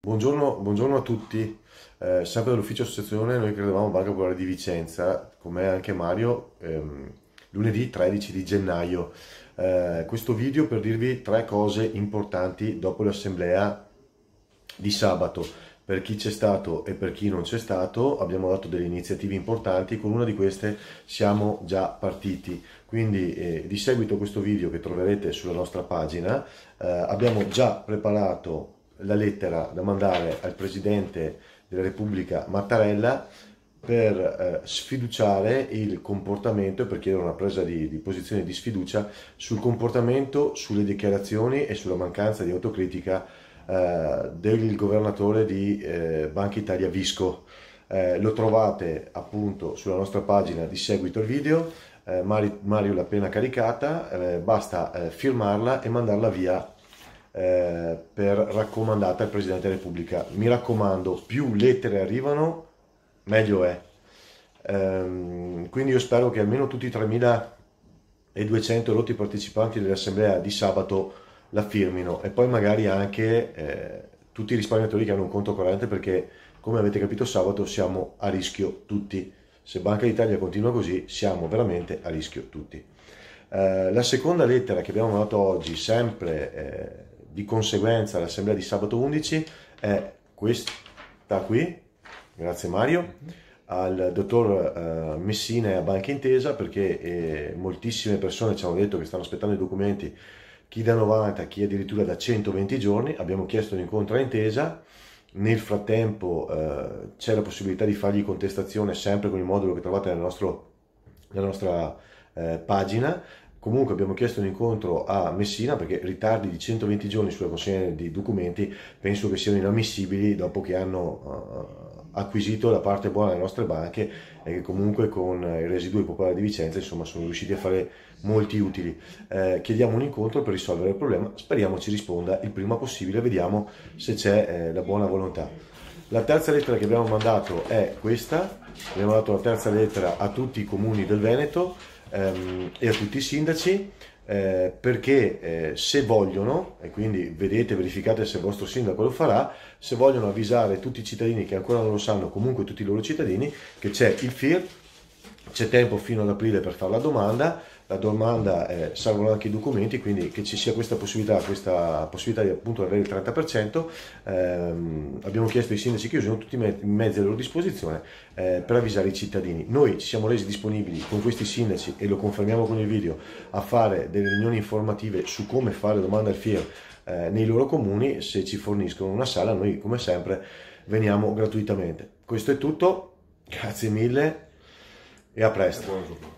Buongiorno, buongiorno, a tutti, eh, sempre dall'ufficio associazione, noi credevamo Banca Popolare di Vicenza, come anche Mario, ehm, lunedì 13 di gennaio. Eh, questo video per dirvi tre cose importanti dopo l'assemblea di sabato. Per chi c'è stato e per chi non c'è stato abbiamo dato delle iniziative importanti, con una di queste siamo già partiti. Quindi eh, di seguito questo video che troverete sulla nostra pagina eh, abbiamo già preparato la lettera da mandare al Presidente della Repubblica Mattarella per eh, sfiduciare il comportamento e per chiedere una presa di, di, posizione di sfiducia sul comportamento, sulle dichiarazioni e sulla mancanza di autocritica eh, del governatore di eh, Banca Italia Visco. Eh, lo trovate appunto sulla nostra pagina di seguito al video, eh, Mario l'ha appena caricata, eh, basta firmarla e mandarla via eh, per raccomandata al Presidente della Repubblica. Mi raccomando, più lettere arrivano, meglio è. Ehm, quindi io spero che almeno tutti i 3.200 rotti partecipanti dell'assemblea di sabato la firmino e poi magari anche eh, tutti i risparmiatori che hanno un conto corrente perché come avete capito sabato siamo a rischio tutti. Se Banca d'Italia continua così siamo veramente a rischio tutti. Eh, la seconda lettera che abbiamo mandato oggi, sempre eh, di conseguenza l'assemblea di sabato 11 è questa qui, grazie Mario, al dottor eh, Messina e a Banca Intesa perché eh, moltissime persone ci hanno detto che stanno aspettando i documenti, chi da 90, chi addirittura da 120 giorni, abbiamo chiesto un incontro a Intesa, nel frattempo eh, c'è la possibilità di fargli contestazione sempre con il modulo che trovate nel nostro, nella nostra pagina Comunque abbiamo chiesto un incontro a Messina perché ritardi di 120 giorni sulla consegna di documenti penso che siano inammissibili dopo che hanno eh, acquisito la parte buona delle nostre banche e che comunque con i residui popolari di Vicenza insomma, sono riusciti a fare molti utili. Eh, chiediamo un incontro per risolvere il problema, speriamo ci risponda il prima possibile, vediamo se c'è eh, la buona volontà. La terza lettera che abbiamo mandato è questa, abbiamo dato la terza lettera a tutti i comuni del Veneto ehm, e a tutti i sindaci eh, perché eh, se vogliono, e quindi vedete, verificate se il vostro sindaco lo farà, se vogliono avvisare tutti i cittadini che ancora non lo sanno, comunque tutti i loro cittadini, che c'è il FIR, c'è tempo fino ad aprile per fare la domanda, la domanda eh, servono anche i documenti, quindi che ci sia questa possibilità, questa possibilità di appunto avere il 30%, ehm, abbiamo chiesto ai sindaci che usino tutti i mezzi a loro disposizione eh, per avvisare i cittadini. Noi ci siamo resi disponibili con questi sindaci e lo confermiamo con il video a fare delle riunioni informative su come fare domanda al FIR eh, nei loro comuni, se ci forniscono una sala noi come sempre veniamo gratuitamente. Questo è tutto, grazie mille e a presto.